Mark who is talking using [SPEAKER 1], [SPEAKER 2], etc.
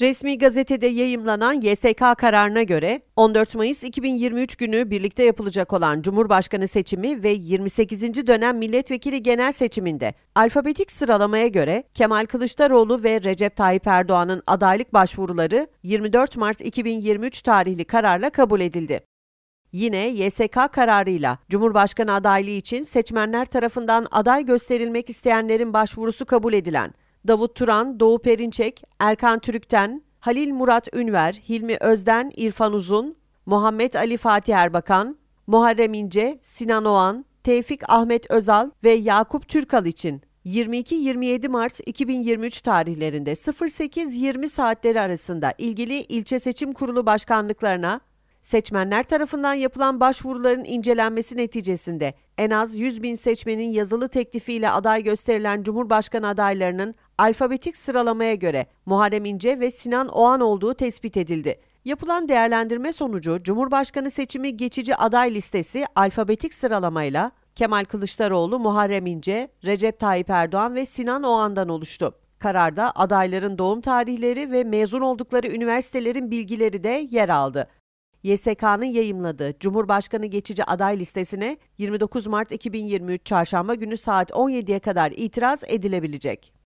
[SPEAKER 1] Resmi gazetede yayımlanan YSK kararına göre 14 Mayıs 2023 günü birlikte yapılacak olan Cumhurbaşkanı seçimi ve 28. dönem milletvekili genel seçiminde alfabetik sıralamaya göre Kemal Kılıçdaroğlu ve Recep Tayyip Erdoğan'ın adaylık başvuruları 24 Mart 2023 tarihli kararla kabul edildi. Yine YSK kararıyla Cumhurbaşkanı adaylığı için seçmenler tarafından aday gösterilmek isteyenlerin başvurusu kabul edilen Davut Turan, Doğu Perinçek, Erkan Türük'ten, Halil Murat Ünver, Hilmi Özden, İrfan Uzun, Muhammed Ali Fatih Erbakan, Muharrem İnce, Sinan Oğan, Tevfik Ahmet Özal ve Yakup Türkal için 22-27 Mart 2023 tarihlerinde 08-20 saatleri arasında ilgili ilçe seçim kurulu başkanlıklarına Seçmenler tarafından yapılan başvuruların incelenmesi neticesinde en az 100 bin seçmenin yazılı teklifiyle aday gösterilen Cumhurbaşkanı adaylarının alfabetik sıralamaya göre Muharrem İnce ve Sinan Oğan olduğu tespit edildi. Yapılan değerlendirme sonucu Cumhurbaşkanı seçimi geçici aday listesi alfabetik sıralamayla Kemal Kılıçdaroğlu, Muharrem İnce, Recep Tayyip Erdoğan ve Sinan Oğan'dan oluştu. Kararda adayların doğum tarihleri ve mezun oldukları üniversitelerin bilgileri de yer aldı. YSK'nın yayımladığı Cumhurbaşkanı geçici aday listesine 29 Mart 2023 çarşamba günü saat 17'ye kadar itiraz edilebilecek.